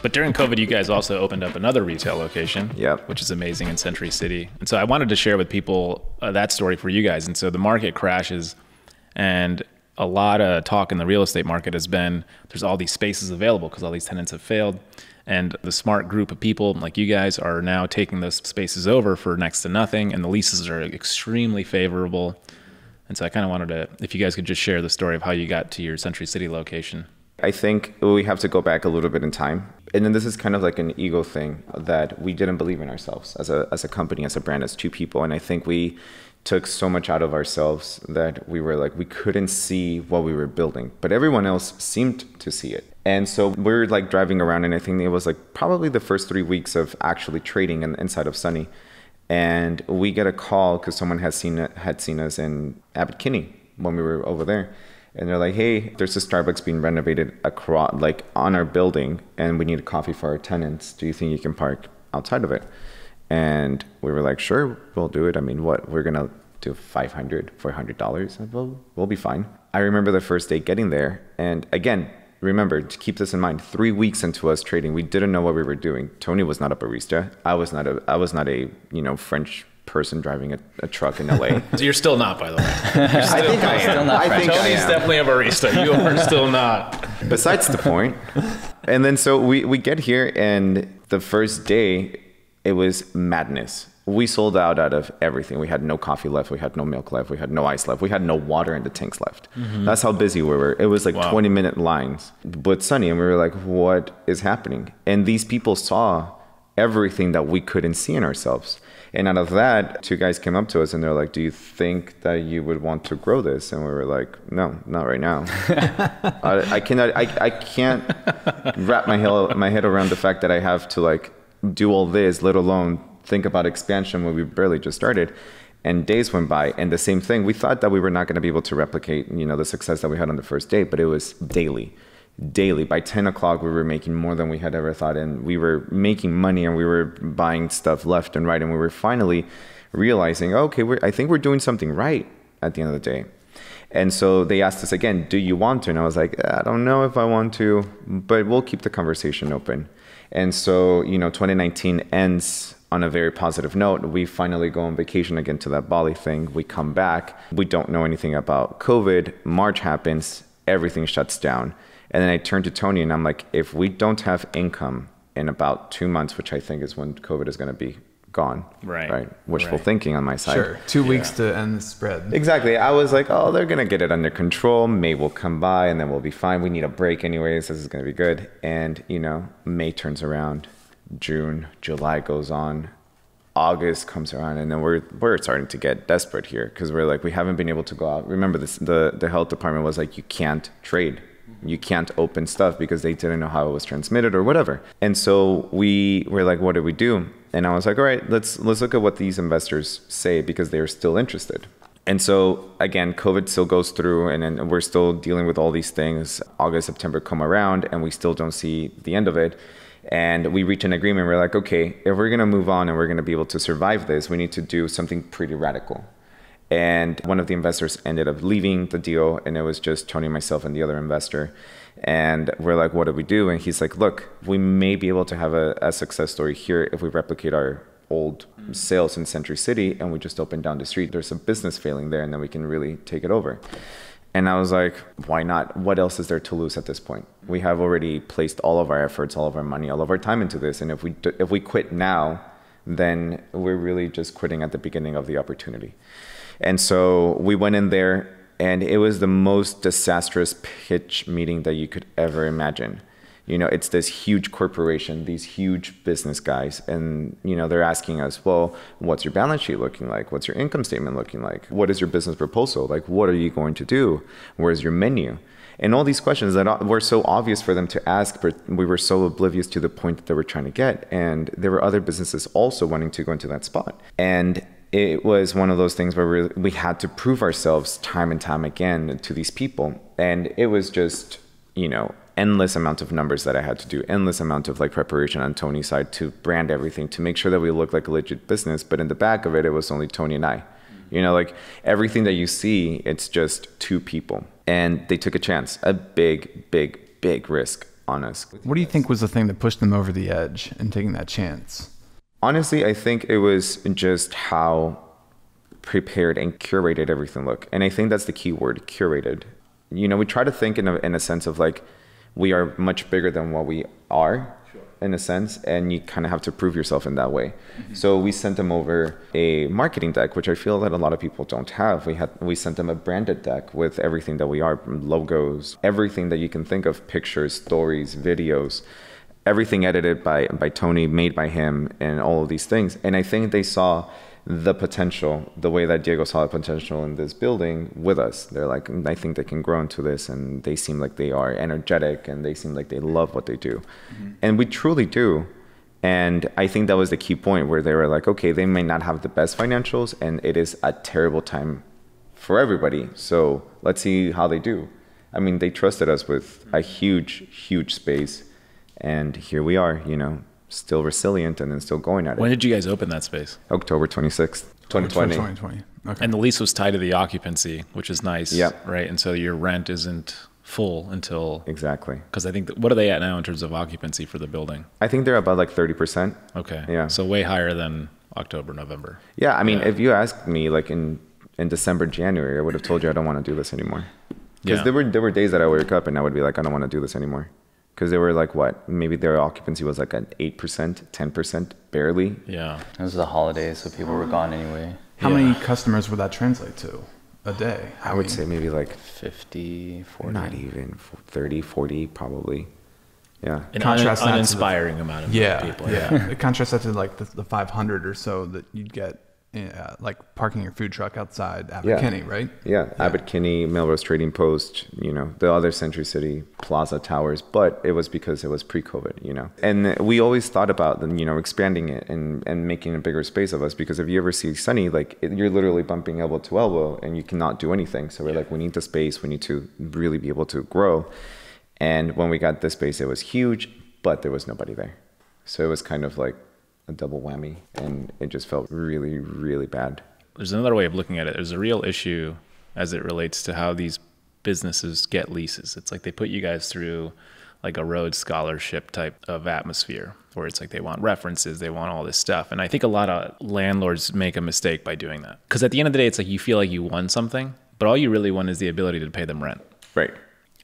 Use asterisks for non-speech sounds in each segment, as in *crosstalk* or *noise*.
But during COVID, you guys also opened up another retail location, yep. which is amazing in Century City. And so I wanted to share with people uh, that story for you guys. And so the market crashes, and a lot of talk in the real estate market has been there's all these spaces available because all these tenants have failed. And the smart group of people like you guys are now taking those spaces over for next to nothing, and the leases are extremely favorable. And so I kind of wanted to, if you guys could just share the story of how you got to your Century City location. I think we have to go back a little bit in time and then this is kind of like an ego thing that we didn't believe in ourselves as a as a company, as a brand, as two people. And I think we took so much out of ourselves that we were like we couldn't see what we were building. But everyone else seemed to see it. And so we were like driving around and I think it was like probably the first three weeks of actually trading in, inside of Sunny. And we get a call because someone has seen had seen us in Abbot Kinney when we were over there and they're like, "Hey, there's a Starbucks being renovated across, like on our building, and we need a coffee for our tenants. Do you think you can park outside of it?" And we were like, "Sure, we'll do it. I mean, what we're gonna do 500 We'll we'll be fine." I remember the first day getting there, and again, remember to keep this in mind. Three weeks into us trading, we didn't know what we were doing. Tony was not a barista. I was not a I was not a you know French person driving a, a truck in LA. *laughs* so you're still not, by the way. I think I'm still not. I think Tony's definitely a barista. You are *laughs* still not. Besides the point. And then so we, we get here, and the first day, it was madness. We sold out out of everything. We had no coffee left. We had no milk left. We had no ice left. We had no water in the tanks left. Mm-hmm. That's how busy we were. It was like wow. 20 minute lines, but sunny. And we were like, what is happening? And these people saw everything that we couldn't see in ourselves. And out of that, two guys came up to us and they're like, "Do you think that you would want to grow this?" And we were like, "No, not right now. *laughs* I, I, cannot. I, I can't wrap my head my head around the fact that I have to like do all this, let alone think about expansion when we barely just started." and days went by and the same thing we thought that we were not going to be able to replicate you know the success that we had on the first day but it was daily daily. By 10 o'clock, we were making more than we had ever thought, and we were making money and we were buying stuff left and right. And we were finally realizing, okay, I think we're doing something right at the end of the day. And so they asked us again, do you want to? And I was like, I don't know if I want to, but we'll keep the conversation open. And so, you know, 2019 ends on a very positive note. We finally go on vacation again to that Bali thing. We come back. We don't know anything about COVID. March happens. Everything shuts down. And then I turned to Tony and I'm like, if we don't have income in about two months, which I think is when COVID is going to be gone. Right. Right. Wishful right. thinking on my side. Sure. Two yeah. weeks to end the spread. Exactly. I was like, oh, they're going to get it under control. May will come by and then we'll be fine. We need a break, anyways. This is going to be good. And, you know, May turns around, June, July goes on. August comes around, and then we're we're starting to get desperate here because we're like we haven't been able to go out. Remember, this the the health department was like you can't trade you can't open stuff because they didn't know how it was transmitted or whatever. And so we were like, what do we do? And I was like, all right, let's let's look at what these investors say because they're still interested. And so again, COVID still goes through, and, then we're still dealing with all these things. August, September come around, and we still don't see the end of it and we reach an agreement we're like okay if we're going to move on and we're going to be able to survive this we need to do something pretty radical and one of the investors ended up leaving the deal, and it was just Tony, myself, and the other investor. And we're like, what do we do? And he's like, look, we may be able to have a, a success story here if we replicate our old sales in Century City and we just open down the street. There's a business failing there, and then we can really take it over. And I was like, why not? What else is there to lose at this point? We have already placed all of our efforts, all of our money, all of our time into this, and if we if we quit now, then we're really just quitting at the beginning of the opportunity. And so we went in there, and it was the most disastrous pitch meeting that you could ever imagine. You know, it's this huge corporation, these huge business guys, and you know they're asking us, well, what's your balance sheet looking like? What's your income statement looking like? What is your business proposal? Like, what are you going to do? Where's your menu? and all these questions that were so obvious for them to ask, but we were so oblivious to the point that they were trying to get. And there were other businesses also wanting to go into that spot. And it was one of those things where we had to prove ourselves time and time again to these people and it was just you know endless amount of numbers that i had to do endless amount of like preparation on tony's side to brand everything to make sure that we looked like a legit business but in the back of it it was only tony and i you know like everything that you see it's just two people and they took a chance a big big big risk on us what do you think was the thing that pushed them over the edge and taking that chance Honestly, I think it was just how prepared and curated everything looked, And I think that's the key word, curated. You know, we try to think in a, in a sense of like, we are much bigger than what we are sure. in a sense and you kind of have to prove yourself in that way mm-hmm. so we sent them over a marketing deck which i feel that a lot of people don't have we had we sent them a branded deck with everything that we are logos everything that you can think of pictures stories videos everything edited by by Tony, made by him, and all of these things. And I think they saw the potential, the way that Diego saw the potential in this building with us. They're like, mm, I think they can grow into this, and they seem like they are energetic, and they seem like they love what they do, mm-hmm. and we truly do. And I think that was the key point where they were like, okay, they may not have the best financials, and it is a terrible time for everybody. So let's see how they do. I mean, they trusted us with a huge, huge space and here we are, you know, still resilient and then still going at it. When did you guys open that space? October 26th, 2020. 2020. Okay. And the lease was tied to the occupancy, which is nice. Yep. Right. And so your rent isn't full until exactly because I think what are they at now in terms of occupancy for the building? I think they're about like 30%. Okay. Yeah. So way higher than October, November. Yeah. I mean, yeah. if you asked me like in, in December, January, I would have told you I don't want to do this anymore. Because yeah. there were there were days that I wake up and I would be like, I don't want to do this anymore because they were like what maybe their occupancy was like an 8% 10% barely yeah it was the holidays so people were gone anyway how yeah. many customers would that translate to a day i, I would say maybe like 50 40 not even 30 40 probably yeah an contrast un- uninspiring the, amount of yeah, people yeah, yeah. *laughs* contrast that to like the, the 500 or so that you'd get uh, like parking your food truck outside Abbott yeah. Kinney, right? Yeah. yeah, Abbott Kinney, Melrose Trading Post, you know, the other Century City Plaza towers, but it was because it was pre-COVID, you know. And we always thought about them, you know, expanding it and and making a bigger space of us because if you ever see Sunny, like it, you're literally bumping elbow to elbow and you cannot do anything. So we're like, we need the space, we need to really be able to grow. And when we got this space, it was huge, but there was nobody there. So it was kind of like a double whammy, and it just felt really, really bad. There's another way of looking at it. There's a real issue as it relates to how these businesses get leases. It's like they put you guys through like a Rhodes scholarship type of atmosphere where it's like they want references, they want all this stuff. And I think a lot of landlords make a mistake by doing that. Because at the end of the day, it's like you feel like you won something, but all you really want is the ability to pay them rent. Right.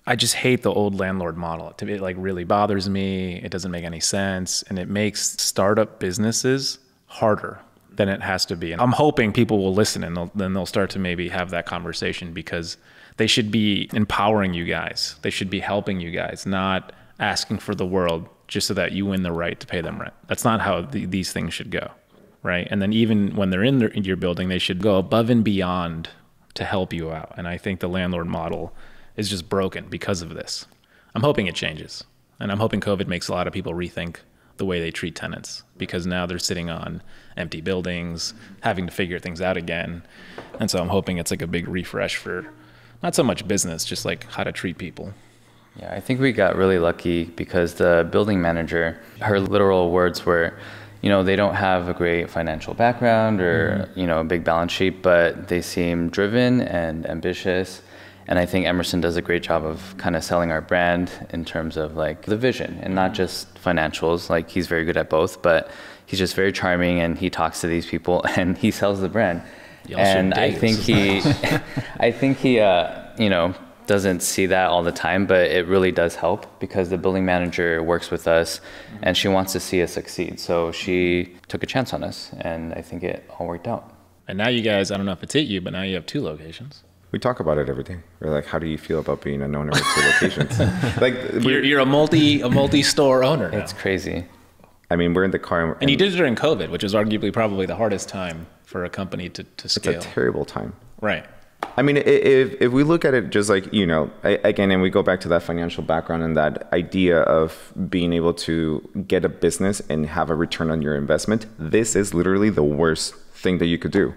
I just hate the old landlord model. It, like really bothers me. It doesn't make any sense, and it makes startup businesses harder than it has to be. And I'm hoping people will listen and they'll, then they'll start to maybe have that conversation because they should be empowering you guys. They should be helping you guys, not asking for the world just so that you win the right to pay them rent. That's not how the, these things should go, right? And then even when they're in, their, in your building, they should go above and beyond to help you out. And I think the landlord model is just broken because of this. I'm hoping it changes. And I'm hoping COVID makes a lot of people rethink the way they treat tenants because now they're sitting on empty buildings, having to figure things out again. And so I'm hoping it's like a big refresh for not so much business, just like how to treat people. Yeah, I think we got really lucky because the building manager, her literal words were, you know, they don't have a great financial background or, mm-hmm. you know, a big balance sheet, but they seem driven and ambitious and I think Emerson does a great job of kind of selling our brand in terms of like the vision and not just financials. Like he's very good at both, but he's just very charming and he talks to these people *laughs* and he sells the brand. And I think he, *laughs* I think he, uh, you know, doesn't see that all the time, but it really does help because the building manager works with us and she wants to see us succeed. So she took a chance on us and I think it all worked out. And now you guys, I don't know if it's hit you, but now you have two locations we talk about it every day. We're like, how do you feel about being a owner of two locations? *laughs* like you're, you're, a multi a multi store owner. It's now. crazy. I mean, we're in the car, and, and, and, you did it during COVID, which is arguably probably the hardest time for a company to to scale. It's a terrible time, right? I mean, if if we look at it just like you know, again, and we go back to that financial background and that idea of being able to get a business and have a return on your investment, this is literally the worst thing that you could do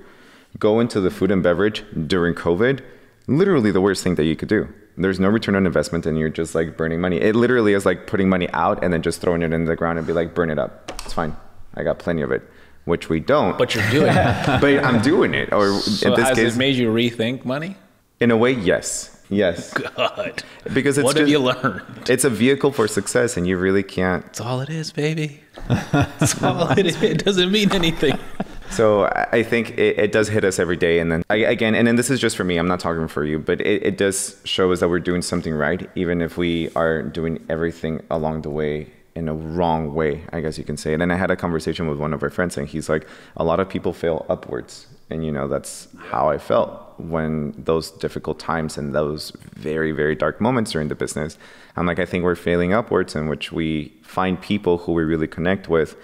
go into the food and beverage during COVID, literally the worst thing that you could do. There's no return on investment and you're just like burning money. It literally is like putting money out and then just throwing it in the ground and be like, burn it up. It's fine. I got plenty of it, which we don't. But you're doing it. *laughs* but I'm doing it. Or so in this has case, it made you rethink money? In a way, yes. Yes. God. Because it's what have you learned? It's a vehicle for success, and you really can't. It's all it is, baby. It's all it is. It doesn't mean anything. *laughs* So I think it, it, does hit us every day. And then I, again, and then this is just for me, I'm not talking for you, but it, it does show us that we're doing something right, even if we are doing everything along the way in a wrong way, I guess you can say. And then I had a conversation with one of our friends, and he's like, a lot of people fail upwards. And, you know, that's how I felt when those difficult times and those very, very dark moments during the business. I'm like, I think we're failing upwards, in which we find people who we really connect with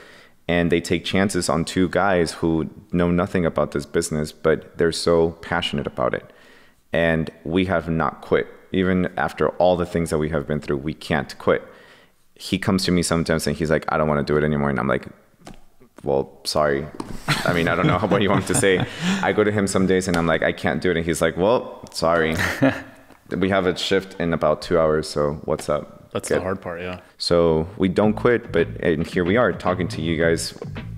and they take chances on two guys who know nothing about this business, but they're so passionate about it. And we have not quit. Even after all the things that we have been through, we can't quit. He comes to me sometimes and he's like, I don't want to do it anymore. And I'm like, well, sorry. I mean, I don't know *laughs* what you want to say. I go to him some days and I'm like, I can't do it. And he's like, well, sorry. *laughs* we have a shift in about two hours. So what's up? That's the hard part, yeah. So we don't quit, but and here we are talking to you guys,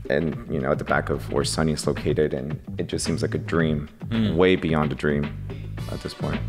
and you know at the back of where Sunny is located, and it just seems like a dream, mm. way beyond a dream, at this point.